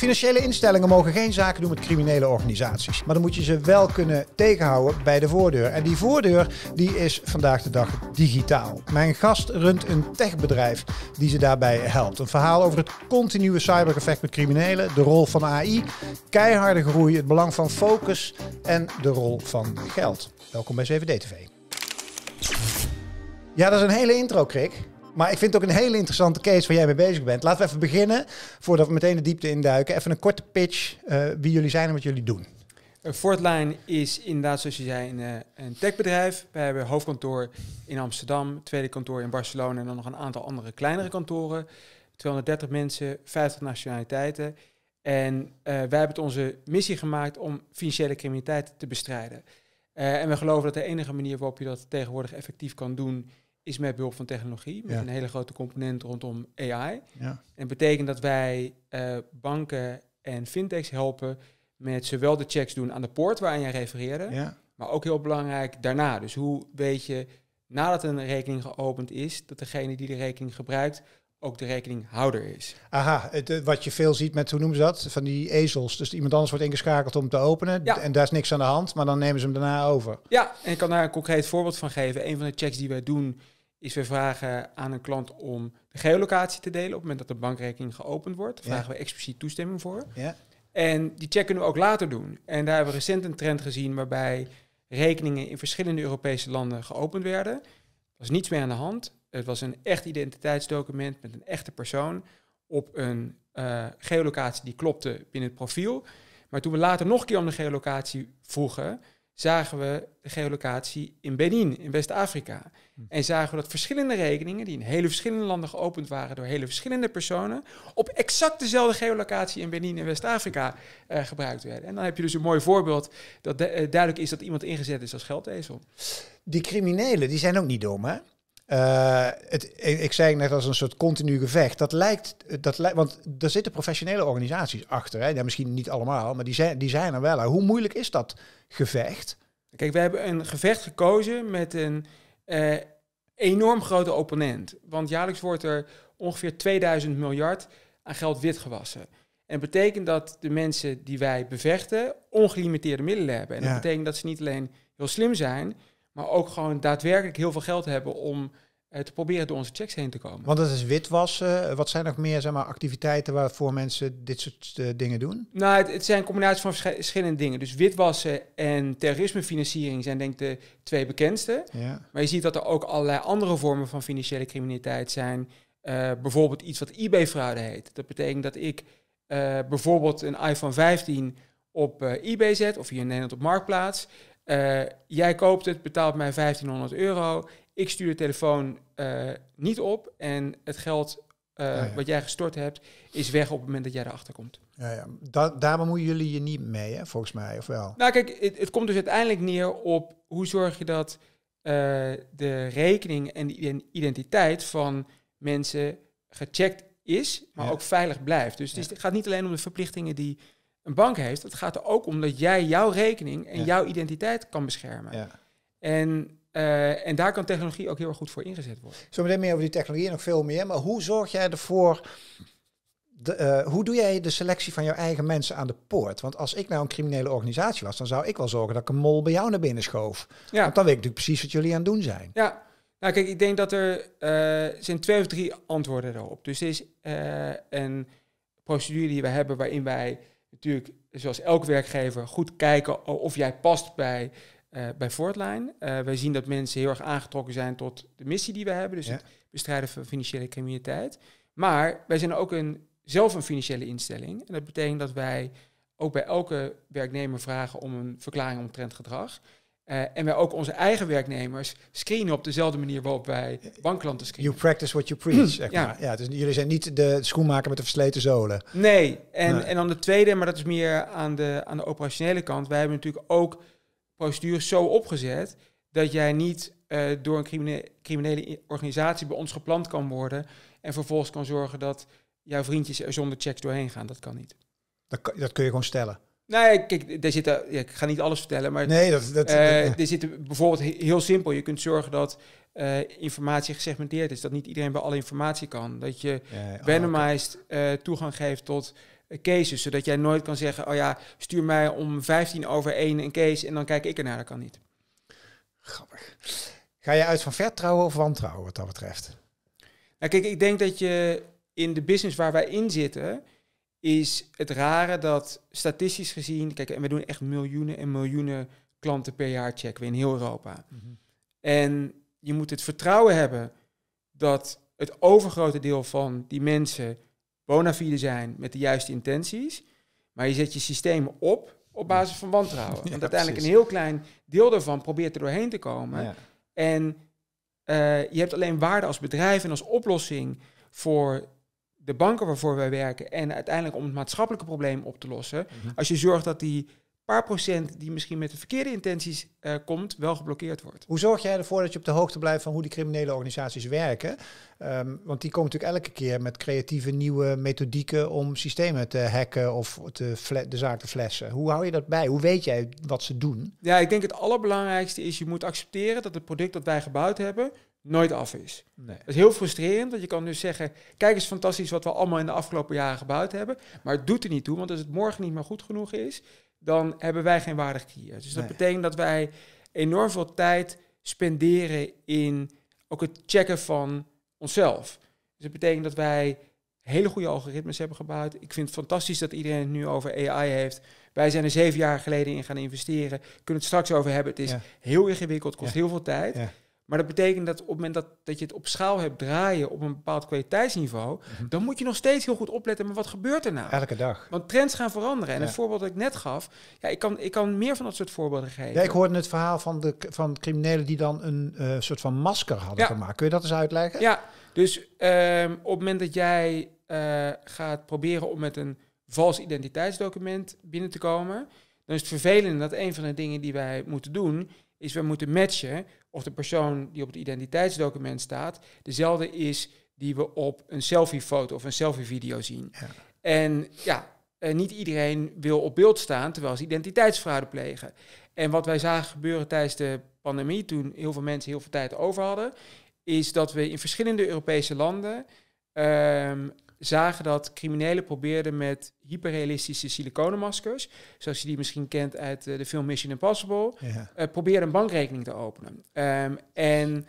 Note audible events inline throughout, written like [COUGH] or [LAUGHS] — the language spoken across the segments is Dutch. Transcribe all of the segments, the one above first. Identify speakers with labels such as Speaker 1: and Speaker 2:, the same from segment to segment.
Speaker 1: Financiële instellingen mogen geen zaken doen met criminele organisaties. Maar dan moet je ze wel kunnen tegenhouden bij de voordeur. En die voordeur die is vandaag de dag digitaal. Mijn gast runt een techbedrijf die ze daarbij helpt. Een verhaal over het continue cybergevecht met criminelen, de rol van AI, keiharde groei, het belang van focus en de rol van geld. Welkom bij 7D TV. Ja, dat is een hele intro, Krik. Maar ik vind het ook een hele interessante case waar jij mee bezig bent. Laten we even beginnen, voordat we meteen de diepte induiken. Even een korte pitch eh, wie jullie zijn en wat jullie doen.
Speaker 2: Eh, Fortline is inderdaad, zoals je zei, een, eh, een techbedrijf. Wij hebben hoofdkantoor in Amsterdam, tweede kantoor in Barcelona en dan nog een aantal andere kleinere kantoren. 230 mensen, 50 nationaliteiten. En wij hebben het onze missie gemaakt om financiële criminaliteit te bestrijden. en we geloven dat de enige manier waarop je dat tegenwoordig effectief kan doen, is met behulp van technologie, met een hele grote component rondom AI. Ja. En betekent dat wij eh, banken en fintechs helpen met zowel de checks doen aan de poort waar je refereerde, maar ook heel belangrijk daarna. Dus hoe weet je nadat een rekening geopend is, dat degene die de rekening gebruikt ook de rekeninghouder is.
Speaker 1: Aha, het, eh, wat je veel ziet met, hoe noemen ze dat, van die ezels. Dus iemand anders wordt ingeschakeld om te openen en daar is niks aan de hand, maar dan nemen ze hem daarna over.
Speaker 2: Ja, en ik kan daar een concreet voorbeeld van geven. Een van de checks die wij doen is we vragen aan een klant om de geolocatie te delen op het moment dat de bankrekening geopend wordt. vragen we expliciet toestemming voor. Ja. En die check kunnen we ook later doen. En daar hebben we recent een trend gezien waarbij rekeningen in verschillende Europese landen geopend werden. Er is niets meer aan de hand het was een echt identiteitsdocument met een echte persoon op een eh, geolocatie die klopte binnen het profiel. Maar toen we later nog een keer om de geolocatie vroegen, zagen we de geolocatie in Benin, in West-Afrika. Hm. En zagen we dat verschillende rekeningen, die in hele verschillende landen geopend waren door hele verschillende personen, op exact dezelfde geolocatie in Benin in West-Afrika eh, gebruikt werden. En dan heb je dus een mooi voorbeeld dat eh, duidelijk is dat iemand ingezet is als geldezel.
Speaker 1: Die criminelen, die zijn ook niet dom, hè? Eh, het, ik zei net als een soort continu gevecht. Dat lijkt, dat lijkt, want er zitten professionele organisaties achter. Hè? Ja, misschien niet allemaal, maar die zijn, die zijn er wel. Hoe moeilijk is dat gevecht? Kijk, we hebben een gevecht gekozen met een eh, enorm grote opponent.
Speaker 2: Want jaarlijks wordt er ongeveer 2000 miljard aan geld witgewassen. En dat betekent dat de mensen die wij bevechten ongelimiteerde middelen hebben. En dat betekent dat ze niet alleen heel slim zijn, maar ook gewoon daadwerkelijk heel veel geld hebben om eh, te proberen door onze checks
Speaker 1: heen te komen. Want dat is witwassen. Eh, wat zijn nog meer zeg maar, activiteiten waarvoor mensen dit soort eh, dingen doen?
Speaker 2: Nou, het, het, zijn een combinatie van verschillende dingen. Dus witwassen en terrorismefinanciering zijn denk ik de twee bekendste. Ja. Maar je ziet dat er ook allerlei andere vormen van financiële criminaliteit zijn. bijvoorbeeld iets wat eBay-fraude heet. Dat betekent dat ik bijvoorbeeld een iPhone 15 op eBay zet, of hier in Nederland op Marktplaats. Eh, jij koopt het, betaalt mij 1500 euro. Ik stuur de telefoon eh, niet op en het geld eh, wat jij gestort hebt is weg op het moment dat jij erachter komt.
Speaker 1: Ja, ja. daar jullie je niet mee, hè, volgens mij, of wel?
Speaker 2: Nou kijk, het, het komt dus uiteindelijk neer op hoe zorg je dat de rekening en de identiteit van mensen gecheckt is, maar ook veilig blijft. Dus het gaat niet alleen om de verplichtingen die een bank heeft, dat gaat er ook om dat jij jouw rekening en jouw identiteit kan beschermen. Ja. En, eh, en daar kan technologie ook heel erg goed voor ingezet worden.
Speaker 1: Zo meteen meer over die technologie en nog veel meer. Maar hoe zorg jij ervoor de, eh, hoe doe jij de selectie van jouw eigen mensen aan de poort? Want als ik nou een criminele organisatie was, dan zou ik wel zorgen dat ik een mol bij jou naar binnen schoof. Ja. Want dan weet ik natuurlijk precies wat jullie aan het doen zijn.
Speaker 2: Ja, nou kijk, ik denk dat er eh, zijn twee of drie antwoorden erop. Dus er is een procedure die we hebben waarin wij natuurlijk, zoals elk werkgever, goed kijken of jij past bij, eh, bij Fortline. Uh, wij zien dat mensen heel erg aangetrokken zijn tot de missie die we hebben, dus het bestrijden van financiële criminaliteit. Maar wij zijn ook een, zelf een financiële instelling. En dat betekent dat wij ook bij elke werknemer vragen om een verklaring omtrent gedrag. Eh, en wij ook onze eigen werknemers screenen op dezelfde manier waarop wij bankklanten screenen. You practice
Speaker 1: what you preach, ja. Ja, dus jullie zijn niet de schoenmaker met de versleten zolen. Nee, en,
Speaker 2: en dan de tweede, maar dat is meer aan de, aan de operationele kant. Wij hebben natuurlijk ook procedures zo opgezet dat jij niet eh, door een criminele, criminele organisatie bij ons gepland kan worden en vervolgens kan zorgen dat jouw vriendjes er zonder checks doorheen gaan. Dat kan niet.
Speaker 1: Dat, dat kun je gewoon stellen.
Speaker 2: Nee, kijk, daar zitten, ja, ik ga niet alles vertellen, maar nee, dat, dat, uh, er zitten bijvoorbeeld heel simpel. Je kunt zorgen dat eh, informatie gesegmenteerd is, dat niet iedereen bij alle informatie kan. Dat je oh, randomized eh, toegang geeft tot cases, zodat jij nooit kan zeggen, oh ja, stuur mij om 15 over 1 een case en dan kijk ik ernaar, dat kan niet.
Speaker 1: Grappig. Ga je uit van vertrouwen of wantrouwen wat dat betreft?
Speaker 2: Nou, kijk, ik denk dat je in de business waar wij in zitten, is het rare dat statistisch gezien, kijk, en we doen echt miljoenen en miljoenen klanten per jaar checken we in heel Europa. Mhm. En je moet het vertrouwen hebben dat het overgrote deel van die mensen bona fide zijn met de juiste intenties. Maar je zet je systeem op op basis van wantrouwen. [LAUGHS] Want uiteindelijk een heel klein deel daarvan probeert er doorheen te komen. En eh, je hebt alleen waarde als bedrijf en als oplossing voor de banken waarvoor wij werken en uiteindelijk om het maatschappelijke probleem
Speaker 1: op te lossen. Mhm. Als je zorgt dat die paar procent die misschien met de verkeerde intenties eh, komt, wel geblokkeerd wordt. Hoe zorg jij ervoor dat je op de hoogte blijft van hoe die criminele organisaties werken? Ehm, want die komen natuurlijk elke keer met creatieve nieuwe methodieken om systemen te hacken of de zaak te flessen. Hoe hou je dat bij? Hoe weet jij wat ze doen?
Speaker 2: Ja, ik denk het allerbelangrijkste is je moet accepteren dat het product dat wij gebouwd hebben nooit af is. Nee. Dat is heel frustrerend, want je kan dus zeggen... kijk eens fantastisch wat we allemaal in de afgelopen jaren gebouwd hebben... maar het doet er niet toe, want als het morgen niet meer goed genoeg is... dan hebben wij geen waarde hier. Dus dat betekent dat wij enorm veel tijd spenderen in ook het checken van onszelf. Dus dat betekent dat wij hele goede algoritmes hebben gebouwd. Ik vind het fantastisch dat iedereen het nu over AI heeft. Wij zijn er zeven jaar geleden in gaan investeren. Kunnen het straks over hebben. Het is heel ingewikkeld, kost heel veel tijd. Ja. Maar dat betekent dat op het moment dat, dat je het op schaal hebt draaien op een bepaald kwaliteitsniveau, mhm. dan moet je nog steeds heel goed opletten Maar wat gebeurt er nou. Elke dag. Want trends gaan veranderen. En het voorbeeld dat ik net gaf, ja, ik, kan, ik kan meer van dat soort voorbeelden geven. Ja, ik hoorde
Speaker 1: het verhaal van, de, van criminelen die dan een eh, soort van masker hadden ja. gemaakt. Kun je dat eens uitleggen?
Speaker 2: Ja, dus ehm, op het moment dat jij eh, gaat proberen om met een vals identiteitsdocument binnen te komen, dan is het vervelend dat een van de dingen die wij moeten doen is we moeten matchen of de persoon die op het identiteitsdocument staat dezelfde is die we op een selfiefoto of een selfievideo zien. En ja, eh, niet iedereen wil op beeld staan terwijl ze identiteitsfraude plegen. En wat wij zagen gebeuren tijdens de pandemie, toen heel veel mensen heel veel tijd over hadden, is dat we in verschillende Europese landen um, zagen dat criminelen probeerden met hyperrealistische siliconenmaskers, zoals je die misschien kent uit eh, de film Mission Impossible, ja. Eh, een bankrekening te openen. Ehm, en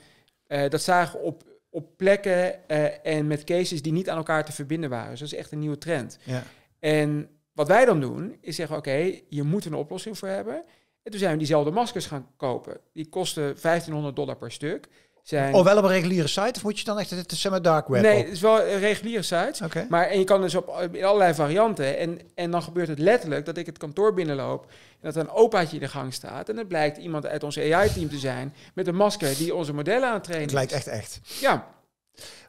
Speaker 2: eh, dat zagen op, op plekken en met cases die niet aan elkaar te verbinden waren. Dus dat is echt een nieuwe trend. Ja. En wat wij dan doen, is zeggen, oké, je moet een oplossing voor hebben. En toen zijn we diezelfde maskers gaan kopen. Die kosten 1500 dollar per stuk zijn... Oh, wel op een
Speaker 1: reguliere site? Of moet je dan echt het zeg maar dark web Nee, het
Speaker 2: is wel een reguliere site. Maar en je kan dus op, eh, in allerlei varianten. En, en dan gebeurt het letterlijk dat ik het kantoor binnenloop... en dat er een opaatje in de gang staat... en het blijkt iemand uit ons
Speaker 1: AI-team te zijn...
Speaker 2: met een masker die onze modellen aan het lijkt echt echt.
Speaker 1: Ja.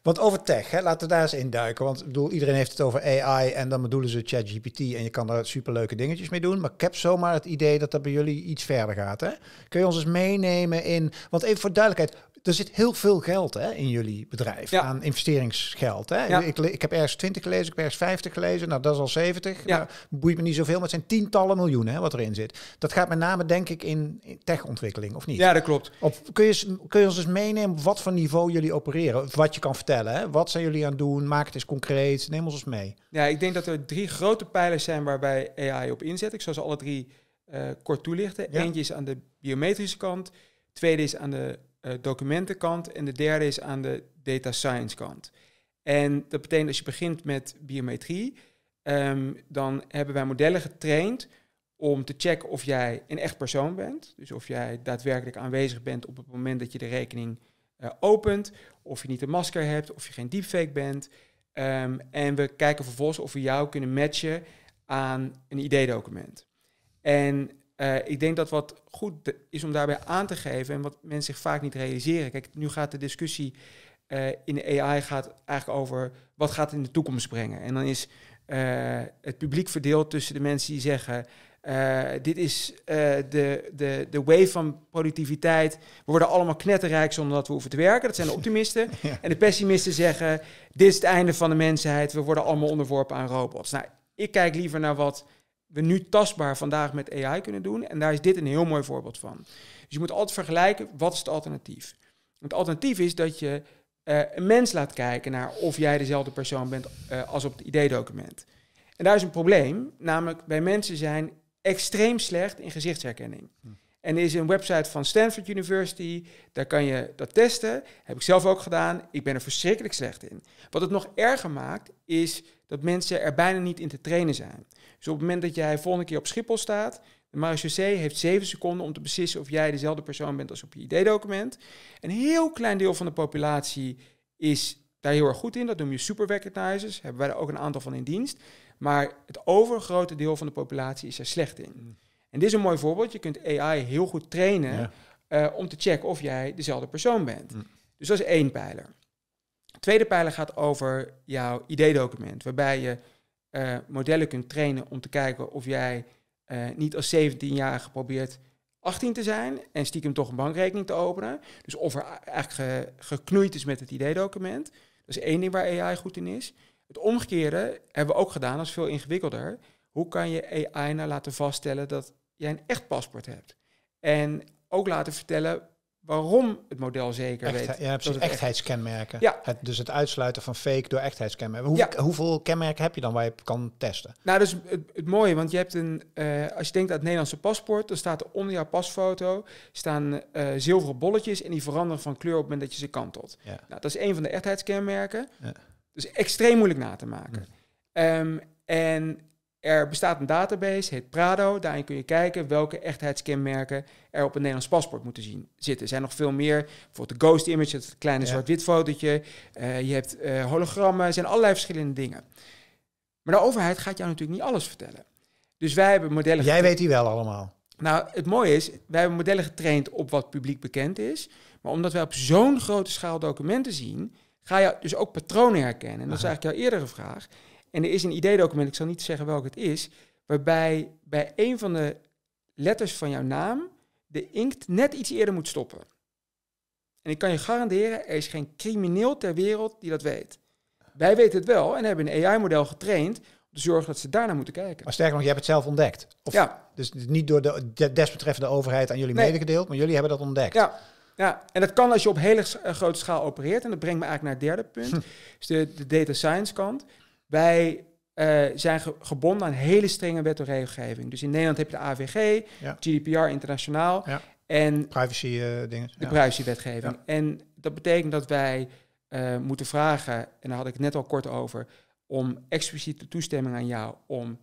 Speaker 1: Want over tech, hè, laten we daar eens induiken. Want ik bedoel, iedereen heeft het over AI en dan bedoelen ze ChatGPT en je kan daar superleuke dingetjes mee doen. Maar ik heb zomaar het idee dat dat bij jullie iets verder gaat. Hè? Kun je ons eens meenemen in. Want even voor duidelijkheid, er zit heel veel geld hè, in jullie bedrijf aan investeringsgeld. Hè? Ik, ik, heb ergens 20 gelezen, ik heb ergens 50 gelezen. Nou, dat is al 70. Ja. Nou, boeit me niet zoveel, maar het zijn tientallen miljoenen hè, wat erin zit. Dat gaat met name, denk ik, in, techontwikkeling, of niet? Ja, dat klopt. kun, je, kun je ons eens meenemen op wat voor niveau jullie opereren? Wat je kan vertellen. Hè? Wat zijn jullie aan het doen? Maak het eens concreet. Neem ons eens mee.
Speaker 2: Ja, ik denk dat er drie grote pijlers zijn waarbij AI op inzet. Ik zou ze alle drie eh, kort toelichten. Eentje is aan de biometrische kant. Tweede is aan de eh, documentenkant en de derde is aan de data science kant. En dat betekent als je begint met biometrie, ehm, dan hebben wij modellen getraind om te checken of jij een echt persoon bent. Dus of jij daadwerkelijk aanwezig bent op het moment dat je de rekening eh, opent, of je niet een masker hebt, of je geen deepfake bent. Ehm, en we kijken vervolgens of we jou kunnen matchen aan een ID-document. En eh, ik denk dat wat goed is om daarbij aan te geven en wat mensen zich vaak niet realiseren. Kijk, nu gaat de discussie uh, in AI gaat eigenlijk over wat gaat in de toekomst brengen. En dan is eh, het publiek verdeeld tussen de mensen die zeggen. dit is de, de, de wave van productiviteit. We worden allemaal knetterrijk zonder dat we hoeven te werken. Dat zijn de [LAUGHS] optimisten. En de pessimisten zeggen: Dit is het einde van de mensheid. We worden allemaal onderworpen aan robots. Nou, ik kijk liever naar wat we nu tastbaar vandaag met AI kunnen doen. En daar is dit een heel mooi voorbeeld van. Dus je moet altijd vergelijken, wat is het alternatief? Het alternatief is dat je eh, een mens laat kijken naar of jij dezelfde persoon bent eh, als op het ID-document. En daar is een probleem, namelijk bij mensen zijn extreem slecht in gezichtsherkenning. Hm. En er is een website van Stanford University, daar kan je dat testen. Heb ik zelf ook gedaan. Ik ben er verschrikkelijk slecht in. Wat het nog erger maakt, is dat mensen er bijna niet in te trainen zijn. Dus op het moment dat jij volgende keer op Schiphol staat, de marechaussee heeft 7 seconden om te beslissen of jij dezelfde persoon bent als op je ID-document. Een heel klein deel van de populatie is daar heel erg goed in. Dat noem je super recognizers. Hebben wij er ook een aantal van in dienst. Maar het overgrote deel van de populatie is er slecht in. Mm. En dit is een mooi voorbeeld. Je kunt AI heel goed trainen eh, om te checken of jij dezelfde persoon bent. Mm. Dus dat is één pijler tweede pijler gaat over jouw ID-document, waarbij je eh, modellen kunt trainen om te kijken of jij eh, niet als 17-jarige probeert 18 te zijn en stiekem toch een bankrekening te openen. Dus of er eigenlijk geknoeid is met het ID-document. Dat is één ding waar AI goed in is. Het omgekeerde hebben we ook gedaan, dat is veel ingewikkelder. Hoe kan je AI nou laten vaststellen dat jij een echt paspoort hebt? En ook laten vertellen waarom het model zeker Echt, weet. Ja, precies.
Speaker 1: Echtheidskenmerken. Ja. Het, dus het uitsluiten van fake door echtheidskenmerken. Hoe, ja. Hoeveel kenmerken heb je dan waar je kan testen?
Speaker 2: Nou, dus het, mooie, want je hebt een... Eh, als je denkt aan het Nederlandse paspoort, dan staat er onder jouw pasfoto staan eh, zilveren bolletjes en die veranderen van kleur op het moment dat je ze kantelt. Nou, dat is een van de echtheidskenmerken. Ja. Dus extreem moeilijk na te maken. Ehm, en er bestaat een database, heet Prado. Daarin kun je kijken welke echtheidskenmerken er op een Nederlands paspoort moeten zien, zitten. Er zijn nog veel meer. Bijvoorbeeld de ghost image, het kleine zwart-wit fotootje. Eh, je hebt eh, hologrammen. Er zijn allerlei verschillende dingen. Maar de overheid gaat jou natuurlijk niet alles vertellen. Dus wij hebben modellen... Jij weet die wel allemaal. Nou, het mooie is, wij hebben modellen getraind op wat publiek bekend is. Maar omdat wij op zo'n grote schaal documenten zien... ga je dus ook patronen herkennen. En dat is eigenlijk jouw eerdere vraag en er is een idee document ik zal niet zeggen welk het is, waarbij bij een van de letters van jouw naam de inkt net iets eerder moet stoppen. En ik kan je garanderen, er is geen crimineel ter wereld die dat
Speaker 1: weet. Wij weten het wel en hebben een AI-model getraind om te zorgen dat ze daarnaar moeten kijken. Maar sterker nog, jij hebt het zelf ontdekt. Of, ja. Dus niet door de desbetreffende overheid aan jullie medegedeeld, maar jullie hebben dat ontdekt. Ja. Ja, en dat kan als je op hele eh, grote
Speaker 2: schaal opereert. En dat brengt me eigenlijk naar het derde punt. Hm. Dus de, de data science kant. Wij eh, zijn gebonden aan hele strenge wet en regelgeving. Dus in Nederland heb je de AVG, GDPR internationaal en privacy
Speaker 1: eh, dingen. De privacywetgeving.
Speaker 2: En dat betekent dat wij eh, moeten vragen, en daar had ik het net al kort over, om expliciete toestemming aan jou om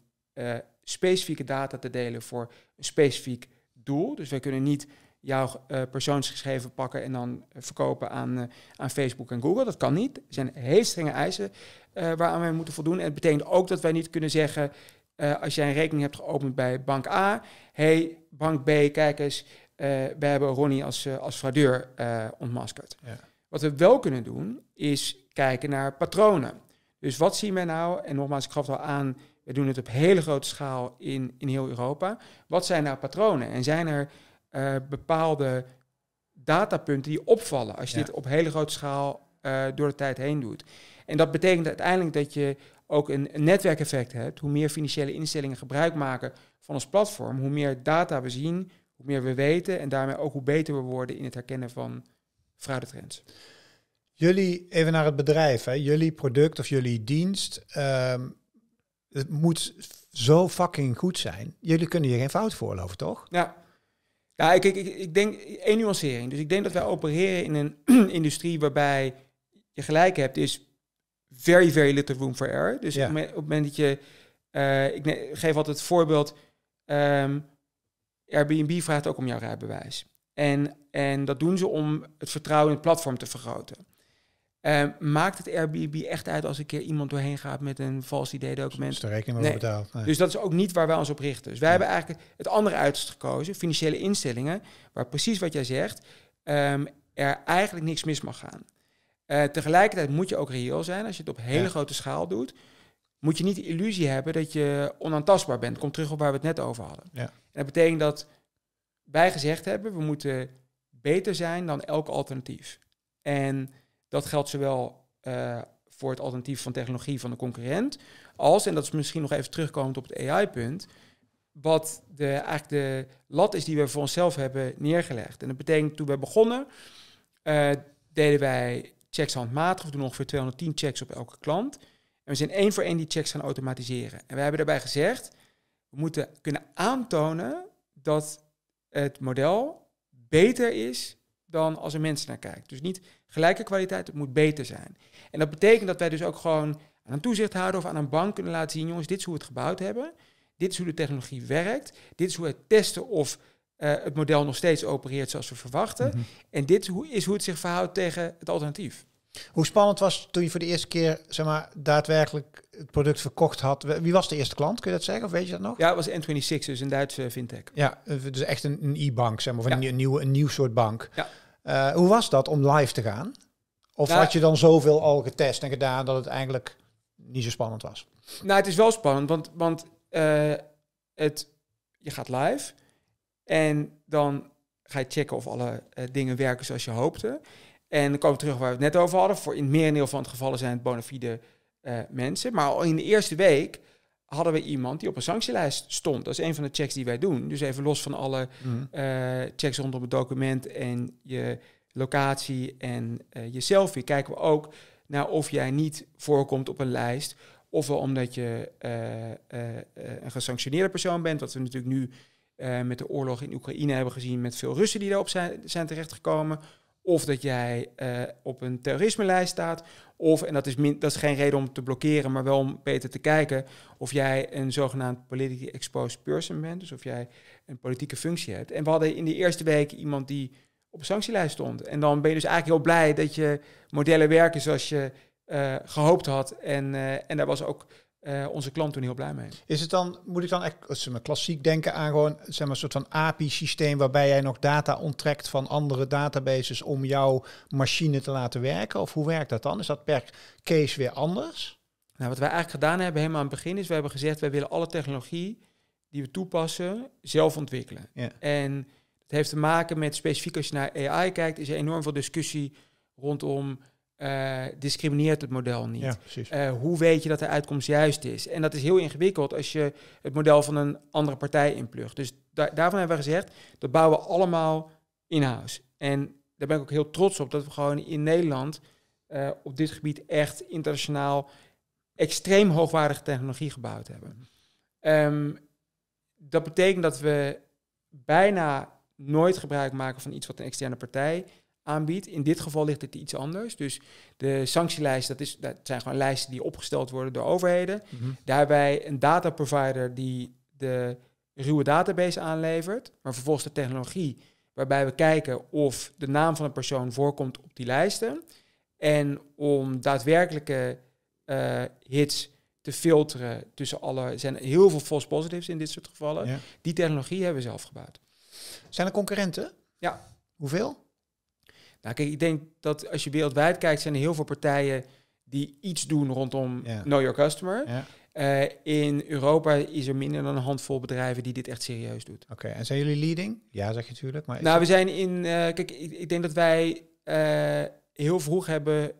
Speaker 2: specifieke data te delen voor een specifiek doel. Dus wij kunnen niet jouw uh, eh, persoonsgegevens pakken en dan eh, verkopen aan, eh, aan Facebook en Google. Dat kan niet. Er zijn heel strenge eisen uh, waaraan wij moeten voldoen. En het betekent ook dat wij niet kunnen zeggen, als jij een rekening hebt geopend bij bank A, hey, bank B, kijk eens, wij hebben Ronnie als, als fraudeur ontmaskerd. Ja. Wat we wel kunnen doen, is kijken naar patronen. Dus wat zien wij nou? En nogmaals, ik gaf het al aan, we doen het op hele grote schaal in, in heel Europa. Wat zijn nou patronen? En zijn er eh, bepaalde datapunten die opvallen als je dit op hele grote schaal eh, door de tijd heen doet. En dat betekent uiteindelijk dat je ook een, netwerkeffect hebt. Hoe meer financiële instellingen gebruik maken van ons platform, hoe meer data we zien, hoe meer we weten en daarmee ook hoe beter we worden in het herkennen van fraudetrends.
Speaker 1: Jullie, even naar het bedrijf, hè. jullie product of jullie dienst, ehm, het moet zo fucking goed zijn. Jullie kunnen hier geen fout voorlopen, toch?
Speaker 2: Ja. Ja, ik, ik, ik denk één nuancering. Dus ik denk dat wij opereren in een [CLEARS THROAT] industrie waarbij je gelijk hebt, is very, very little room for error. Dus ja. op, het moment dat je, eh, ik ne- geef altijd het voorbeeld, ehm, Airbnb vraagt ook om jouw rijbewijs. En, en dat doen ze om het vertrouwen in het platform te vergroten. Uh, maakt het Airbnb echt uit als een keer iemand doorheen gaat met een vals idee-document? Dus de rekening nee. betaald. Dus dat is ook niet waar wij ons op richten. Dus wij hebben eigenlijk het andere uiterste gekozen, financiële instellingen, waar precies wat jij zegt, ehm, er eigenlijk niks mis mag gaan. Eh, tegelijkertijd moet je ook reëel zijn. Als je het op hele grote schaal doet, moet je niet de illusie hebben dat je onaantastbaar bent. Kom terug op waar we het net over hadden. Ja. En dat betekent dat wij gezegd hebben, we moeten beter zijn dan elk alternatief. En dat geldt zowel eh, voor het alternatief van technologie van de concurrent, als, en dat is misschien nog even terugkomend op het AI-punt, wat de, eigenlijk de lat is die we voor onszelf hebben neergelegd. En dat betekent, toen we begonnen, eh, deden wij checks handmatig, we doen ongeveer 210 checks op elke klant. En we zijn één voor één die checks gaan automatiseren. En we hebben daarbij gezegd, we moeten kunnen aantonen dat het model beter is dan als een mens naar kijkt. Dus niet gelijke kwaliteit, het moet beter zijn. En dat betekent dat wij dus ook gewoon aan een toezichthouder of aan een bank kunnen laten zien, jongens, dit is hoe we het gebouwd hebben, dit is hoe de technologie werkt, dit is hoe we testen of eh, het model nog steeds opereert zoals we verwachten. Mhm. En dit is hoe, het zich verhoudt tegen het alternatief.
Speaker 1: Hoe spannend was toen je voor de eerste keer zeg maar, daadwerkelijk het product verkocht had? Wie was de eerste klant? Kun je dat zeggen? Of weet je dat
Speaker 2: nog? Ja, het was N26, dus een Duitse fintech.
Speaker 1: Ja, eh, dus echt een, e-bank, zeg maar, of een, een, nieuw, een nieuw soort bank. Ja. Eh, hoe was dat om live te gaan? Of nou, had je dan zoveel al getest en gedaan dat het eigenlijk niet zo spannend was?
Speaker 2: Nou, het is wel spannend, want, want eh, het, je gaat live en dan ga je checken of alle eh, dingen werken zoals je hoopte. En dan komen we terug waar we het net over hadden. Voor in het merendeel van het geval zijn het bona fide mensen. Maar al in de eerste week hadden we iemand die op een sanctielijst stond. Dat is een van de checks die wij doen. Dus even los van alle mhm. eh, checks rondom het document en je locatie en uh, je selfie, kijken we ook naar of jij niet voorkomt op een lijst. Ofwel omdat je eh, een gesanctioneerde persoon bent, wat we natuurlijk nu met de oorlog in Oekraïne hebben gezien met veel Russen die daarop zijn, zijn terechtgekomen of dat jij eh, op een terrorisme lijst staat, of, en dat is, min, dat is geen reden om te blokkeren, maar wel om beter te kijken, of jij een zogenaamd politically exposed person bent, dus of jij een politieke functie hebt. En we hadden in de eerste week iemand die op een sanctielijst stond. En dan ben je dus eigenlijk heel blij dat je modellen werken zoals je eh, gehoopt had. En, eh, en daar was ook eh, onze klant toen heel blij mee.
Speaker 1: Is het dan, moet ik dan echt eh, zeg klassiek denken aan gewoon zeg maar, een soort van API-systeem waarbij jij nog data onttrekt van andere databases om jouw machine te laten werken? Of hoe werkt dat dan? Is dat per case weer anders? Nou, wat wij eigenlijk gedaan hebben helemaal aan het begin is, we hebben gezegd, wij willen alle technologie
Speaker 2: die we toepassen zelf ontwikkelen. Ja. En het heeft te maken met specifiek als je naar AI kijkt, is er enorm veel discussie rondom eh, discrimineert het model niet? Eh, hoe weet je dat de uitkomst juist is? En dat is heel ingewikkeld als je het model van een andere partij inplugt. Dus daarvan hebben we gezegd, dat bouwen we allemaal in-house. En daar ben ik ook heel trots op dat we gewoon in Nederland eh, op dit gebied echt internationaal extreem hoogwaardige technologie gebouwd hebben. Ehm, dat betekent dat we bijna nooit gebruik maken van iets wat een externe partij aanbiedt. In dit geval ligt het iets anders. Dus de sanctielijst, dat, is, dat zijn gewoon lijsten die opgesteld worden door overheden. Mhm. Daarbij een data provider die de ruwe database aanlevert, maar vervolgens de technologie waarbij we kijken of de naam van een persoon voorkomt op die lijsten. En om daadwerkelijke eh, hits te filteren tussen alle... zijn heel veel false positives in dit soort gevallen. Die technologie hebben we zelf gebouwd. Zijn er concurrenten? Ja. Hoeveel? Nou, kijk, ik denk dat als je wereldwijd kijkt, zijn er heel veel partijen die iets doen rondom ja. Know Your Customer. Eh, in Europa is er minder dan een
Speaker 1: handvol bedrijven die dit echt serieus doet. Oké, en zijn jullie leading? Ja, zeg je natuurlijk. Maar nou, we zijn
Speaker 2: in. Eh, kijk, ik, denk dat wij eh, heel vroeg hebben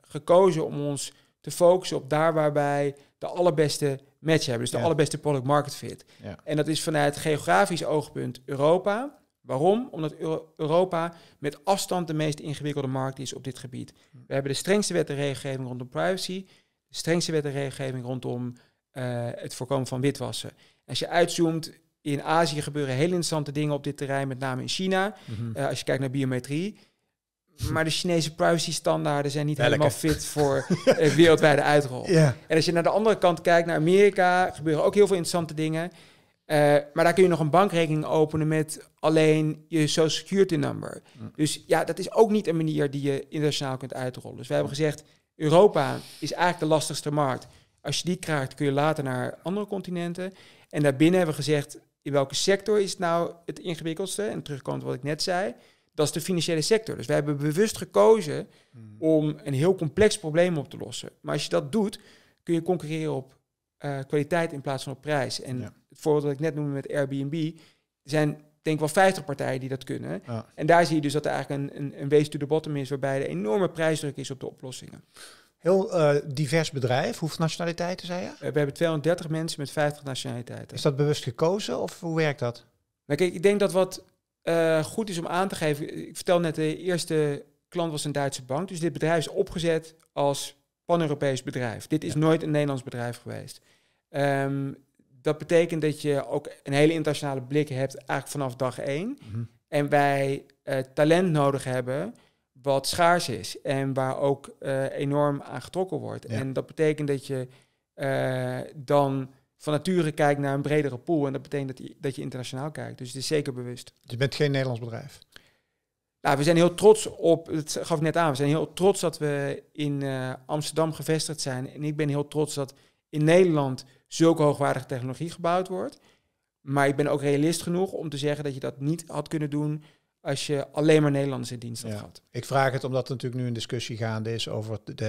Speaker 2: gekozen om ons te focussen op daar waar wij de allerbeste match hebben. Dus de allerbeste product market fit. En dat is vanuit geografisch oogpunt Europa. Waarom? Omdat Europa met afstand de meest ingewikkelde markt is op dit gebied. We hebben de strengste wet en regelgeving rondom privacy, de strengste wet en regelgeving rondom eh, het voorkomen van witwassen. Als je uitzoomt, in Azië gebeuren heel interessante dingen op dit terrein, met name in China. Mhm. Eh, als je kijkt naar biometrie. Maar de Chinese privacy-standaarden zijn niet helemaal fit voor eh, wereldwijde uitrol. [LAUGHS] En als je naar de andere kant kijkt, naar Amerika, gebeuren ook heel veel interessante dingen. Eh, maar daar kun je nog een bankrekening openen met alleen je social security number. Hm. Dus ja, dat is ook niet een manier die je internationaal kunt uitrollen. Dus we hebben gezegd, Europa is eigenlijk de lastigste markt. Als je die krijgt, kun je later naar andere continenten. En daarbinnen hebben we gezegd, in welke sector is het nou het ingewikkeldste? En terugkomt wat ik net zei, dat is de financiële sector. Dus wij hebben bewust gekozen hm. om een heel complex probleem op te lossen. Maar als je dat doet, kun je concurreren op eh, kwaliteit in plaats van op prijs. En ja het voorbeeld dat ik net noemde met Airbnb, er zijn denk ik wel 50 partijen die dat kunnen. En daar zie je dus dat er eigenlijk een, een, een waste to the bottom is, waarbij er enorme prijsdruk is op de oplossingen.
Speaker 1: Heel eh, divers bedrijf. Hoeveel nationaliteiten zei je? Eh, we hebben 230 mensen met 50 nationaliteiten. Is dat bewust gekozen of hoe werkt dat? Nou, kijk, ik denk dat wat eh, goed is om aan te
Speaker 2: geven. Ik vertel net, de eerste klant was een Duitse bank. Dus dit bedrijf is opgezet als pan-Europees bedrijf. Dit is nooit een Nederlands bedrijf geweest. Ehm, dat betekent dat je ook een hele internationale blik hebt, eigenlijk vanaf dag één. Mhm. En wij eh, talent nodig hebben wat schaars is en waar ook eh, enorm aan getrokken wordt. En dat betekent dat je eh, dan van nature kijkt naar een bredere pool. En dat betekent dat je, dat je internationaal kijkt. Dus het is zeker bewust.
Speaker 1: Je bent geen Nederlands bedrijf?
Speaker 2: Nou, we zijn heel trots op, dat gaf ik net aan, we zijn heel trots dat we in Amsterdam gevestigd zijn. En ik ben heel trots dat in Nederland zulke hoogwaardige technologie gebouwd wordt. Maar ik ben ook realist genoeg om te zeggen dat je dat niet had kunnen doen als je alleen maar Nederlanders in dienst had gehad.
Speaker 1: Ik vraag het omdat er natuurlijk nu een discussie gaande is over de,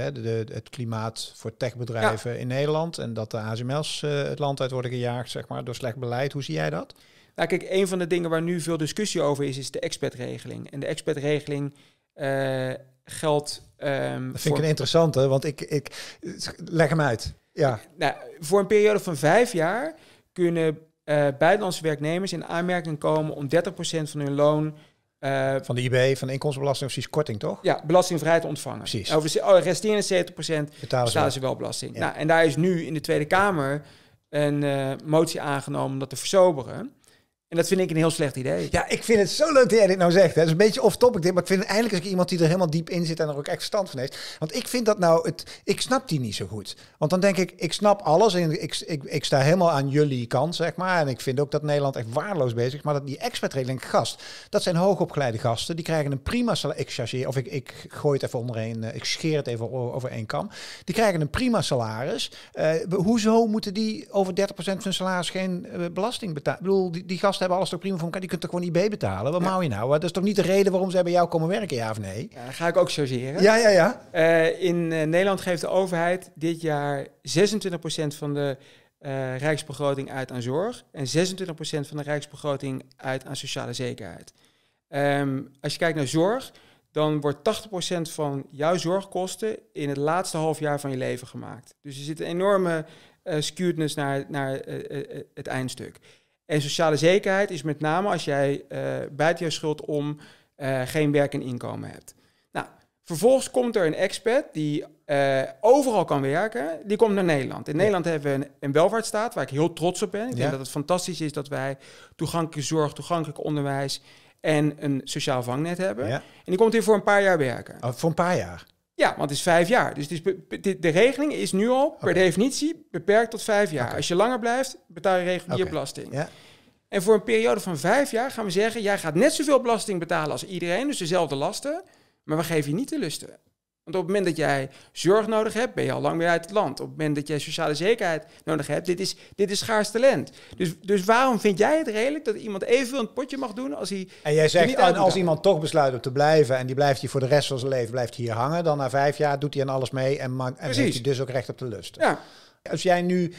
Speaker 1: het klimaat voor techbedrijven in Nederland. En dat de ASML's eh, het land uit worden gejaagd, zeg maar, door slecht beleid. Hoe zie jij dat?
Speaker 2: Nou, kijk, een van de dingen waar nu veel discussie over is, is de expertregeling. En de expertregeling uh, eh, geldt. Ehm, dat vind ik een
Speaker 1: interessante, want ik, ik leg hem uit. Ja.
Speaker 2: Nou, voor een periode van vijf jaar kunnen eh, buitenlandse werknemers in aanmerking komen om 30% van hun loon. Eh,
Speaker 1: van de IB, van de inkomstenbelasting, precies korting toch?
Speaker 2: Ja, belastingvrij te ontvangen. Precies. Over de oh, resterende 70% betalen, ze wel, belasting. Nou, en daar is nu in de Tweede Kamer een eh, motie aangenomen om dat te versoberen. En dat vind ik een heel slecht idee.
Speaker 1: Ja, ik vind het zo leuk dat jij dit nou zegt. Hè. is een beetje off-topic dit, maar ik vind eindelijk eigenlijk iemand die er helemaal diep in zit en er ook echt stand van heeft. Want ik vind dat nou, het, ik snap die niet zo goed. Want dan denk ik, ik snap alles en ik, ik, ik sta helemaal aan jullie kant, zeg maar. En ik vind ook dat Nederland echt waardeloos bezig is. Maar dat die expert gast, dat zijn hoogopgeleide gasten. Die krijgen een prima salaris, ik chargeer, of ik, ik gooi het even onderheen, eh, ik scheer het even over één kam. Die krijgen een prima salaris. Eh, hoezo moeten die over 30% van hun salaris geen eh, belasting betalen? Ik bedoel, die, die gasten hebben alles toch prima voor elkaar. Die kunt toch gewoon IB betalen? Wat ja. je nou? Dat is toch niet de reden waarom ze bij jou komen werken, ja of nee? Ja, ga ik ook chargeren. Ja, ja, ja. Eh, in
Speaker 2: eh, Nederland geeft de overheid dit jaar 26% van de eh, rijksbegroting uit aan zorg. En 26% van de rijksbegroting uit aan sociale zekerheid. Ehm, als je kijkt naar zorg, dan wordt 80% van jouw zorgkosten in het laatste half jaar van je leven gemaakt. Dus er zit een enorme uh, skewedness naar, naar het eindstuk. En sociale zekerheid is met name als jij eh, buiten je schuld om eh, geen werk en inkomen hebt. Nou, vervolgens komt er een expat die eh, overal kan werken, die komt naar Nederland. In Nederland hebben we een, welvaartsstaat waar ik heel trots op ben. Ik denk dat het fantastisch is dat wij toegankelijke zorg, toegankelijk onderwijs en een sociaal vangnet hebben. En die komt hier voor een paar jaar werken.
Speaker 1: Oh, voor een paar jaar? Ja,
Speaker 2: want het is vijf jaar. Dus de, regeling is nu al per definitie beperkt tot vijf jaar. Als je langer blijft, betaal je regulier belasting. Ja. En voor een periode van vijf jaar gaan we zeggen: jij gaat net zoveel belasting betalen als iedereen, dus dezelfde lasten, maar we geven je niet de lusten. Want op het moment dat jij zorg nodig hebt, ben je al lang weer uit het land. Op het moment dat jij sociale zekerheid nodig hebt, dit is, dit is schaars talent. Dus, dus waarom vind jij het redelijk dat iemand evenveel een potje mag doen als hij. En jij zegt, en als iemand
Speaker 1: toch besluit om te blijven en die blijft hier voor de rest van zijn leven blijft hier hangen, dan na vijf jaar doet hij aan alles mee en, en heeft hij dus ook recht op de lust. Ja. Als jij nu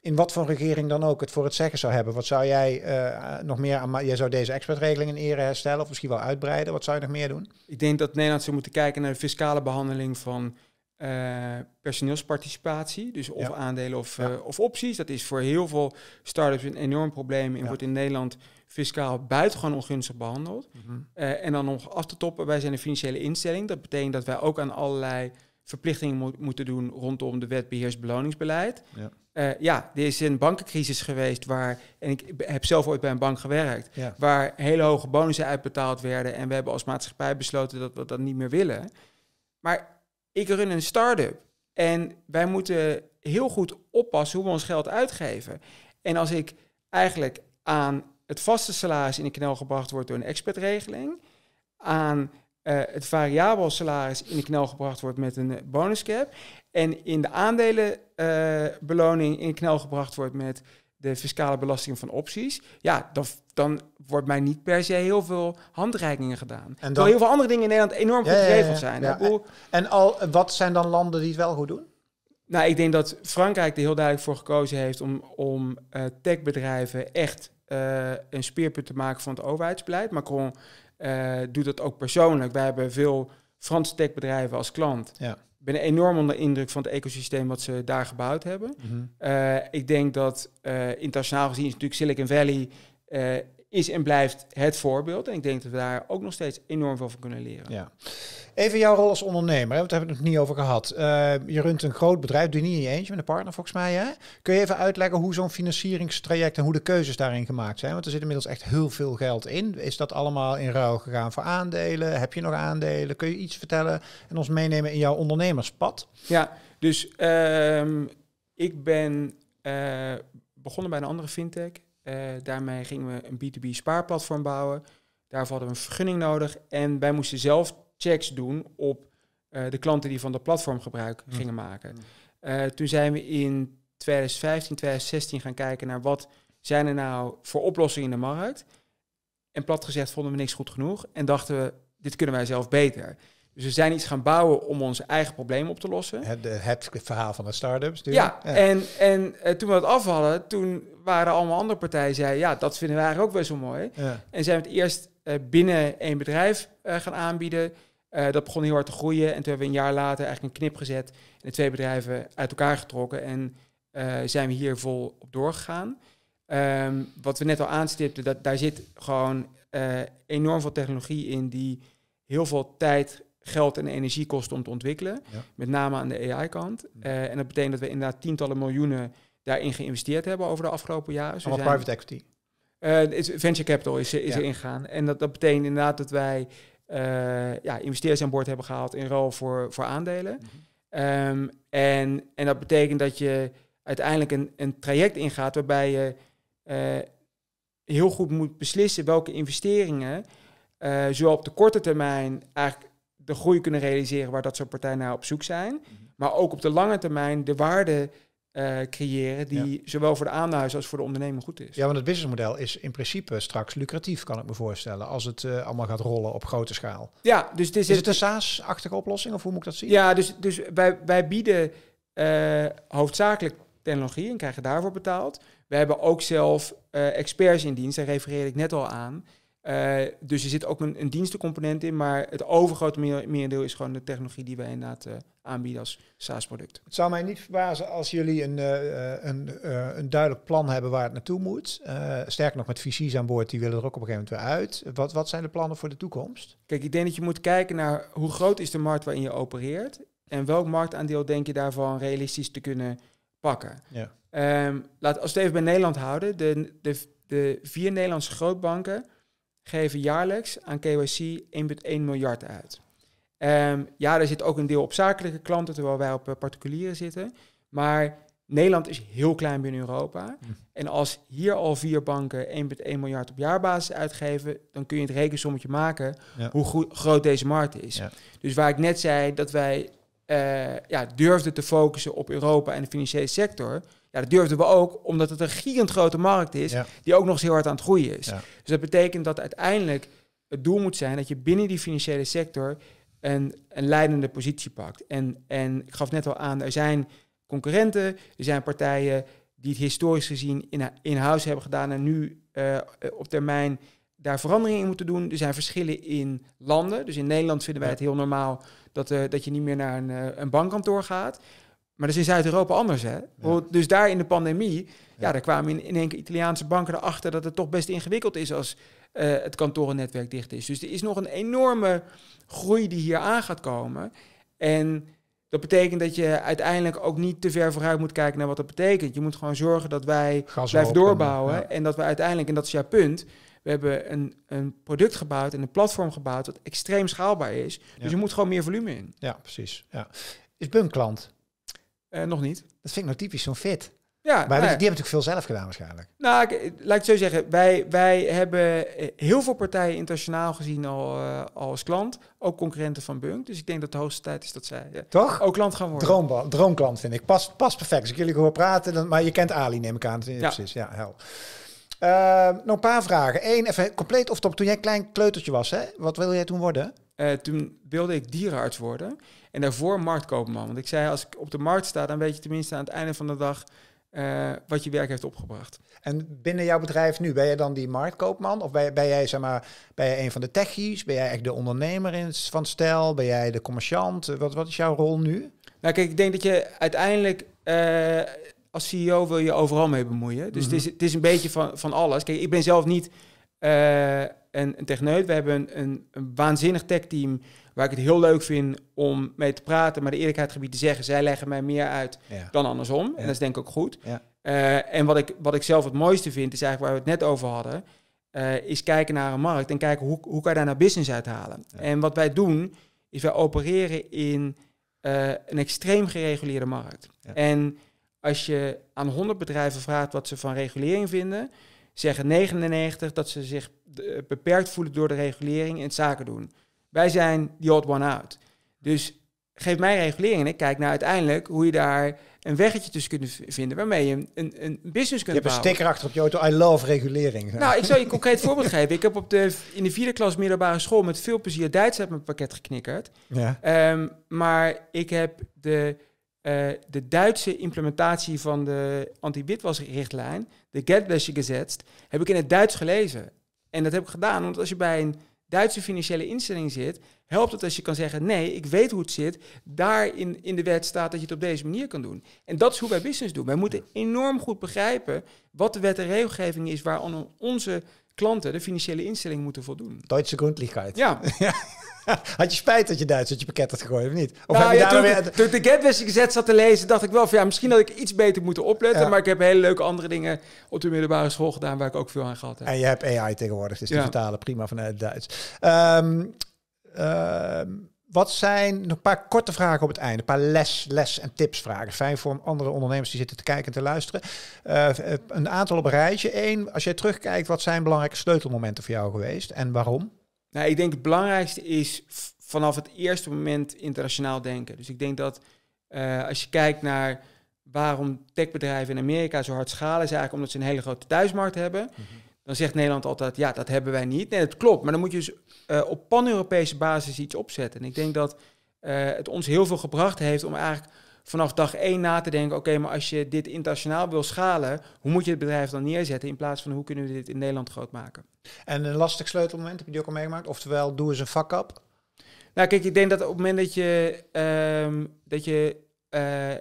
Speaker 1: in wat voor regering dan ook het voor het zeggen zou hebben. Wat zou jij eh, nog meer aan... Jij zou deze expertregeling in ere herstellen of misschien wel uitbreiden. Wat zou je nog meer doen?
Speaker 2: Ik denk dat Nederland zou moeten kijken naar de fiscale behandeling van eh, personeelsparticipatie. Dus of aandelen of, eh, of opties. Dat is voor heel veel start-ups een enorm probleem en wordt in Nederland fiscaal buitengewoon ongunstig behandeld. Mhm. en dan nog af te toppen, wij zijn een financiële instelling. Dat betekent dat wij ook aan allerlei verplichtingen moeten doen rondom de wet beheersbeloningsbeleid. Ja. Eh, ja, er is een bankencrisis geweest waar, en ik heb zelf ooit bij een bank gewerkt, waar hele hoge bonussen uitbetaald werden en we hebben als maatschappij besloten dat we dat niet meer willen. Maar ik run een start-up en wij moeten heel goed oppassen hoe we ons geld uitgeven. En als ik eigenlijk aan het vaste salaris in de knel gebracht word door een expertregeling, aan eh, het variabel salaris in de knel gebracht wordt met een eh, bonuscap. En in de aandelenbeloning eh, in de knel gebracht wordt met de fiscale belasting van opties. Ja, dan, dan wordt mij niet per se heel veel handreikingen gedaan.
Speaker 1: En dan, heel veel andere dingen in Nederland enorm goed zijn. Ja, en al, wat zijn dan landen die het wel goed doen?
Speaker 2: Nou, ik denk dat Frankrijk er heel duidelijk voor gekozen heeft om, om techbedrijven echt een speerpunt te maken van het overheidsbeleid. Macron uh, eh, doe dat ook persoonlijk. Wij hebben veel Franse techbedrijven als klant. Ja. Ik ben enorm onder indruk van het ecosysteem wat ze daar gebouwd hebben. Mhm. Eh, ik denk dat eh, internationaal gezien is natuurlijk Silicon Valley is en blijft het voorbeeld. En ik denk dat we daar ook nog steeds
Speaker 1: enorm veel van kunnen leren. Ja. Even jouw rol als ondernemer, want daar hebben we het nog niet over gehad. Eh, je runt een groot bedrijf, doe je niet in eentje met een partner volgens mij. Hè? Kun je even uitleggen hoe zo'n financieringstraject en hoe de keuzes daarin gemaakt zijn? Want er zit inmiddels echt heel veel geld in. Is dat allemaal in ruil gegaan voor aandelen? Heb je nog aandelen? Kun je iets vertellen en ons meenemen in jouw ondernemerspad? Ja,
Speaker 2: dus ehm, ik ben eh, begonnen bij een andere fintech. Eh, daarmee gingen we een B2B spaarplatform bouwen. Daarvoor hadden we een vergunning nodig. En wij moesten zelf checks doen op eh, de klanten die van de platform gebruik mm. gingen maken. Mm. Eh, toen zijn we in 2015, 2016 gaan kijken naar wat zijn er nou voor oplossingen in de markt. En plat gezegd vonden we niks goed genoeg en dachten we, dit kunnen wij zelf beter. Dus we zijn iets gaan bouwen om ons eigen probleem op te lossen. Het, het
Speaker 1: verhaal van de start-ups. Ja, en,
Speaker 2: en eh, toen we het afvallen, toen waren allemaal andere partijen zeiden... ja, dat vinden wij eigenlijk ook best wel mooi. En zijn we het eerst binnen één bedrijf gaan aanbieden. Eh, dat begon heel hard te groeien. En toen hebben we een jaar later eigenlijk een knip gezet. En de twee bedrijven uit elkaar getrokken. En eh, zijn we hier vol op doorgegaan. Ehm, wat we net al aanstipten, dat, daar zit gewoon eh, enorm veel technologie in die heel veel tijd, geld en energie kost om te ontwikkelen. Met name aan de AI-kant. Mm. en dat betekent dat we inderdaad tientallen miljoenen daarin geïnvesteerd hebben over de afgelopen jaren. Dus Allemaal private equity? venture capital is, is ja. erin En dat, dat betekent inderdaad dat wij uh, ja, investeerders aan boord hebben gehaald in ruil voor, voor aandelen. Mhm. Ehm, en, en dat betekent dat je uiteindelijk een, een traject ingaat waarbij je eh, heel goed moet beslissen welke investeringen, uh, zowel op de korte termijn eigenlijk de groei kunnen realiseren waar dat soort partijen naar op zoek zijn, mhm. maar ook op de lange termijn de waarde eh, creëren die zowel voor de aanhuizen als voor de ondernemer goed is. Ja, want het
Speaker 1: businessmodel is in principe straks lucratief, kan ik me voorstellen, als het eh, allemaal gaat rollen op grote schaal. Ja, dus dit is, het een SaaS-achtige oplossing of hoe moet ik dat zien? Ja, dus, dus wij, wij bieden
Speaker 2: eh, hoofdzakelijk technologie en krijgen daarvoor betaald. We hebben ook zelf experts in dienst, daar refereerde ik net al aan. Eh, dus er zit ook een, een, dienstencomponent in, maar het overgrote merendeel is gewoon de technologie die wij inderdaad eh, aanbieden als SaaS-product.
Speaker 1: Het zou mij niet verbazen als jullie een, eh, een, een duidelijk plan hebben waar het naartoe moet. sterker nog, met visies aan boord, die willen er ook op een gegeven moment weer uit. Wat, wat zijn de plannen voor de toekomst?
Speaker 2: Kijk, ik denk dat je moet kijken naar hoe groot is de markt waarin je opereert en welk marktaandeel denk je daarvan realistisch te kunnen pakken. Ja. Um, laat, als we het even bij Nederland houden, de, de, de vier Nederlandse grootbanken geven jaarlijks aan KYC 1,1 miljard uit. Ehm, ja, er zit ook een deel op zakelijke klanten, terwijl wij op eh, particulieren zitten. Maar Nederland is heel klein binnen Europa. Hm. En als hier al vier banken 1,1 miljard op jaarbasis uitgeven, dan kun je het rekensommetje maken hoe groot deze markt is. Dus waar ik net zei dat wij eh, ja, durfden te focussen op Europa en de financiële sector, ja, dat durfden we ook, omdat het een gigant grote markt is, die ook nog eens heel hard aan het groeien is. Dus dat betekent dat uiteindelijk het doel moet zijn dat je binnen die financiële sector een, een leidende positie pakt. En, en ik gaf net al aan, er zijn concurrenten, er zijn partijen die het historisch gezien in in huis hebben gedaan en nu eh, op termijn daar veranderingen in moeten doen. Er zijn verschillen in landen. Dus in Nederland vinden wij het heel normaal dat, eh, dat je niet meer naar een, eh, een bankkantoor gaat. Maar dat is in Zuid-Europa anders, hè? Dus daar in de pandemie, ja, daar kwamen in, in één keer Italiaanse banken erachter dat het toch best ingewikkeld is als uh, het kantorennetwerk dicht is. Dus er is nog een enorme groei die hier aan gaat komen. En dat betekent dat je uiteindelijk ook niet te ver vooruit moet kijken naar wat dat betekent. Je moet gewoon zorgen dat wij blijven doorbouwen. En, dat we uiteindelijk, en dat is jouw punt, we hebben een, een product gebouwd en een platform gebouwd dat
Speaker 1: extreem schaalbaar is. Dus je moet gewoon meer volume in. Ja, precies. Ja. Is Bunk klant? Eh, nog niet. Dat vind ik nou typisch zo'n fit. Ja, maar die, nou hebben natuurlijk veel zelf gedaan waarschijnlijk.
Speaker 2: Nou, ik, eh, laat ik zo zeggen. Wij, wij hebben eh, heel veel partijen internationaal gezien al, als klant. Ook concurrenten van Bunk. Dus ik denk dat de hoogste tijd is dat zij
Speaker 1: Toch? ook klant gaan worden. Droom, droomklant vind ik. Pas perfect. Als ik jullie hoor praten, dan, maar je kent Ali neem ik aan. Ja. Precies, ja, hel. nog een paar vragen. Eén, even compleet of top. Toen jij klein kleutertje was, hè? wat wilde jij toen worden?
Speaker 2: toen wilde ik dierenarts worden. En daarvoor marktkoopman. Want ik zei, als ik op de markt sta, dan weet je tenminste aan het einde van de dag eh, wat je werk heeft opgebracht.
Speaker 1: En binnen jouw bedrijf nu, ben je dan die marktkoopman? Of ben, jij, zeg maar, ben jij een van de techies? Ben jij echt de ondernemer in, van stijl? Ben jij de commerciant? Wat, wat is jouw rol nu? Nou kijk, ik denk dat je
Speaker 2: uiteindelijk... Eh, als CEO wil je overal mee bemoeien. Dus mhm. het, is, het is een beetje van, van alles. Kijk, ik ben zelf niet... Eh, en een techneut. We hebben een, een, een waanzinnig techteam waar ik het heel leuk vind om mee te praten. Maar de eerlijkheid gebied te zeggen, zij leggen mij meer uit dan andersom. En dat is denk ik ook goed. Eh, en wat ik, wat ik zelf het mooiste vind, is eigenlijk waar we het net over hadden. Eh, is kijken naar een markt en kijken hoe, hoe kan je daar naar nou business halen. En wat wij doen, is wij opereren in eh, een extreem gereguleerde markt. En als je aan 100 bedrijven vraagt wat ze van regulering vinden, zeggen 99 dat ze zich eh, beperkt voelen door de regulering in het zaken doen. Wij zijn die odd one out. Dus geef mij regulering en ik kijk naar uiteindelijk hoe je daar een weggetje tussen kunt vinden waarmee je een, een business kunt bouwen. Je hebt een sticker
Speaker 1: achter op je auto, I love regulering. Nou, ik zal je een
Speaker 2: [LAUGHS] concreet voorbeeld geven. Ik heb op de, in de vierde klas middelbare school met veel plezier Duits uit mijn pakket geknikkerd. Ja. Ehm, maar ik heb de, eh, de Duitse implementatie van de anti-witwasrichtlijn, de Geldwäsche gezet. heb ik in het Duits gelezen. En dat heb ik gedaan, want als je bij een Duitse financiële instelling zit, helpt het als je kan zeggen: nee, ik weet hoe het zit. Daar in, in de wet staat dat je het op deze manier kan doen. En dat is hoe wij business doen. Wij moeten enorm goed begrijpen wat de wet en regelgeving is waar onze klanten, de financiële instelling moeten voldoen.
Speaker 1: Duitse Grundlichkeit. [LAUGHS] Ja. had je spijt dat je Duits je pakket had gegooid, of niet? Of nou, ja, toen, weer... ik
Speaker 2: de Getwest gezet zat te lezen, dacht ik wel van ja, misschien had ik iets beter moeten opletten. Maar ik heb hele leuke andere dingen op de middelbare school gedaan waar ik ook veel aan gehad heb. En je hebt
Speaker 1: AI tegenwoordig, dus die vertalen prima vanuit Duits. Ehm, ehm, wat zijn een paar korte vragen op het einde? Een paar les, les en tipsvragen. Fijn voor andere ondernemers die zitten te kijken en te luisteren. Eh, eh, een aantal op een rijtje. Eén, als jij terugkijkt, wat zijn belangrijke sleutelmomenten voor jou geweest en waarom? Nou, ik denk het belangrijkste
Speaker 2: is vanaf het eerste moment internationaal denken. Dus ik denk dat eh, als je kijkt naar waarom techbedrijven in Amerika zo hard schalen, is eigenlijk omdat ze een hele grote thuismarkt hebben. Mhm dan zegt Nederland altijd, ja, dat hebben wij niet. Nee, dat klopt, maar dan moet je dus eh, op pan-Europese basis iets opzetten. En ik denk dat eh, het ons heel veel gebracht heeft om eigenlijk vanaf dag één na te denken, oké, maar als je dit internationaal wil schalen, hoe moet je het bedrijf dan neerzetten in plaats van hoe kunnen we dit in Nederland groot maken?
Speaker 1: En een lastig sleutelmoment, heb je die ook al meegemaakt? Oftewel, doe eens een vak op.
Speaker 2: Nou, kijk, ik denk dat op het moment dat je, ehm, dat je, eh,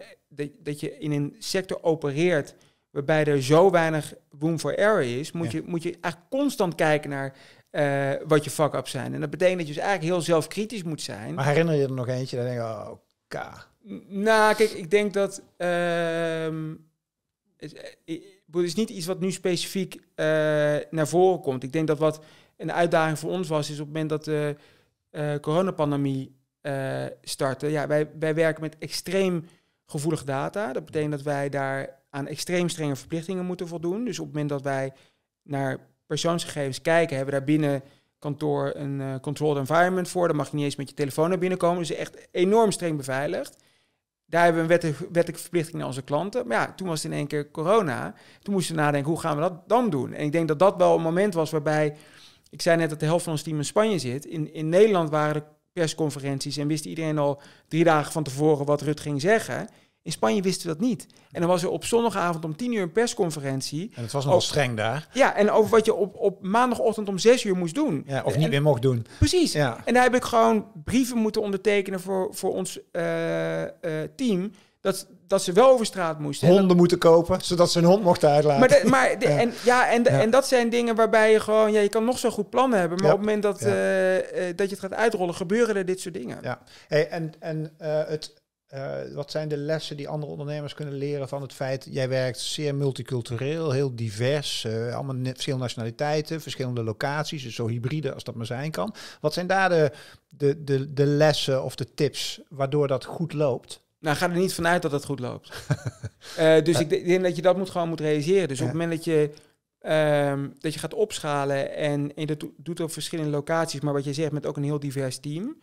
Speaker 2: dat je in een sector opereert waarbij er zo weinig room for error is, moet, je, moet je eigenlijk constant kijken naar eh, wat je fuck up zijn. En dat betekent dat je dus eigenlijk heel
Speaker 1: zelfkritisch moet zijn. Maar herinner je er nog eentje? Dan denk je, oh, ka.
Speaker 2: Nou, kijk, ik denk dat... Ehm, eh, het, is niet iets wat nu specifiek eh, naar voren komt. Ik denk dat wat een uitdaging voor ons was, is op het moment dat de coronapandemie startte. Ja, wij, wij werken met extreem gevoelige data. Dat betekent dat wij daar aan extreem strenge verplichtingen moeten voldoen. Dus op het moment dat wij naar persoonsgegevens kijken, hebben we daar binnen kantoor een eh, controlled environment voor. Dan mag je niet eens met je telefoon naar binnen komen. Dus echt enorm streng beveiligd. Daar hebben we een wettelijke, verplichting naar onze klanten. Maar ja, toen was het in één keer corona. Toen moesten we nadenken, hoe gaan we dat dan doen? En ik denk dat dat wel een moment was waarbij... Ik zei net dat de helft van ons team in Spanje zit. In, in Nederland waren de persconferenties en wist iedereen al drie dagen van tevoren wat Rut ging zeggen. In Spanje wisten we dat niet. En dan was er op zondagavond om tien uur een persconferentie. En het was nogal streng daar. Ja, en over wat je op, op maandagochtend om zes uur moest doen. Ja, of niet meer
Speaker 1: mocht doen. Precies. Ja.
Speaker 2: En daar heb ik gewoon brieven moeten ondertekenen voor, voor ons eh, eh, team. Dat, dat ze wel over straat moesten. Honden
Speaker 1: moeten kopen, zodat ze een hond mochten uitlaten. Maar, maar [LAUGHS] ja. En,
Speaker 2: ja, en, dat zijn dingen waarbij je gewoon... Ja, je kan nog zo'n goed plannen hebben, maar op het moment dat, eh, eh, dat je het gaat uitrollen...
Speaker 1: gebeuren er dit soort dingen. Ja. Hey, en en eh, het, wat zijn de lessen die andere ondernemers kunnen leren van het feit... jij werkt zeer multicultureel, heel divers, allemaal verschillende nationaliteiten... verschillende locaties, dus zo hybride als dat maar zijn kan. Wat zijn daar de, de, de lessen of de tips waardoor dat goed loopt... Nou, ga er niet vanuit dat het
Speaker 2: goed loopt. [LAUGHS] Eh, dus ik denk dat je dat moet, gewoon moet realiseren. Dus op het moment dat je, ehm, dat je gaat opschalen en, in dat doet op verschillende locaties, maar wat je zegt met ook een heel divers team,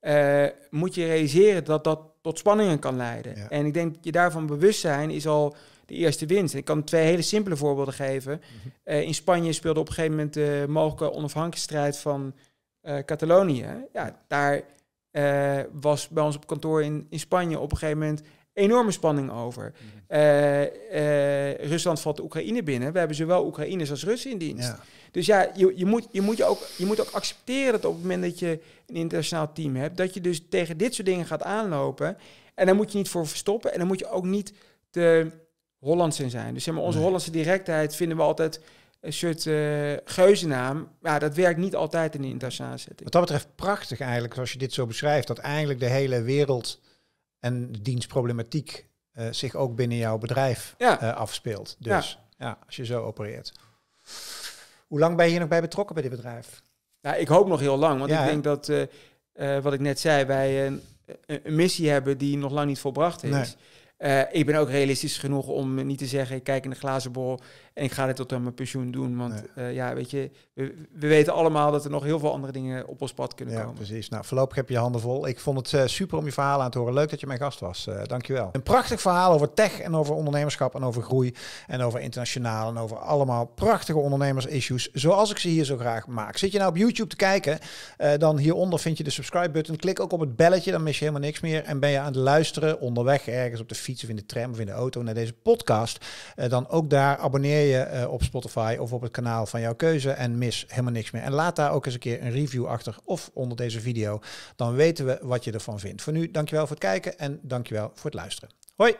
Speaker 2: eh, moet je realiseren dat dat tot spanningen kan leiden. En ik denk dat je daarvan bewust zijn is al de eerste winst. Ik kan twee hele simpele voorbeelden geven. Mhm. Eh, in Spanje speelde op een gegeven moment de mogelijke onafhankelijkheidsstrijd van Catalonië. Ja, daar eh, was bij ons op kantoor in, in Spanje op een gegeven moment enorme spanning over. Mhm. Eh, eh, Rusland valt de Oekraïne binnen. We hebben zowel Oekraïners als Russen in dienst. Dus ja, je, je, moet, je, moet je, ook, je moet ook accepteren dat op het moment dat je een internationaal team hebt, dat je dus tegen dit soort dingen gaat aanlopen. En daar moet je niet voor verstoppen. En dan moet je ook niet te Hollandse zijn. Dus zeg maar, onze Hollandse directheid vinden we altijd een soort uh, geuzennaam. Ja, dat werkt niet altijd in de internationale setting. Wat dat betreft prachtig
Speaker 1: eigenlijk, als je dit zo beschrijft, dat eigenlijk de hele wereld en dienstproblematiek eh, zich ook binnen jouw bedrijf ja. Eh, afspeelt. Dus ja. als je zo opereert. Hoe lang ben je hier nog bij betrokken bij dit bedrijf? Nou, ik hoop nog heel lang, want ja, ik denk dat,
Speaker 2: wat ik net zei, wij een, missie hebben die nog lang niet volbracht is. Eh, ik ben ook realistisch genoeg om niet te zeggen, ik kijk in de glazen bol en ik ga dit tot aan mijn pensioen doen. Want eh, ja, weet je, we, weten allemaal dat er nog heel veel andere dingen op ons pad kunnen ja, komen. Precies.
Speaker 1: Nou, voorlopig heb je je handen vol. Ik vond het eh, super om je verhaal aan te horen. Leuk dat je mijn gast was. dankjewel. Een prachtig verhaal over tech en over ondernemerschap en over groei en over internationaal en over allemaal prachtige ondernemers-issues. Zoals ik ze hier zo graag maak. Zit je nou op YouTube te kijken, dan hieronder vind je de subscribe button. Klik ook op het belletje, dan mis je helemaal niks meer. En ben je aan het luisteren onderweg ergens op de fietsen in de tram of in de auto naar deze podcast, eh, dan ook daar abonneer je eh, op Spotify of op het kanaal van jouw keuze en mis helemaal niks meer. En laat daar ook eens een keer een review achter of onder deze video. Dan weten we wat je ervan vindt. Voor nu, dankjewel voor het kijken en dankjewel voor het luisteren. Hoi!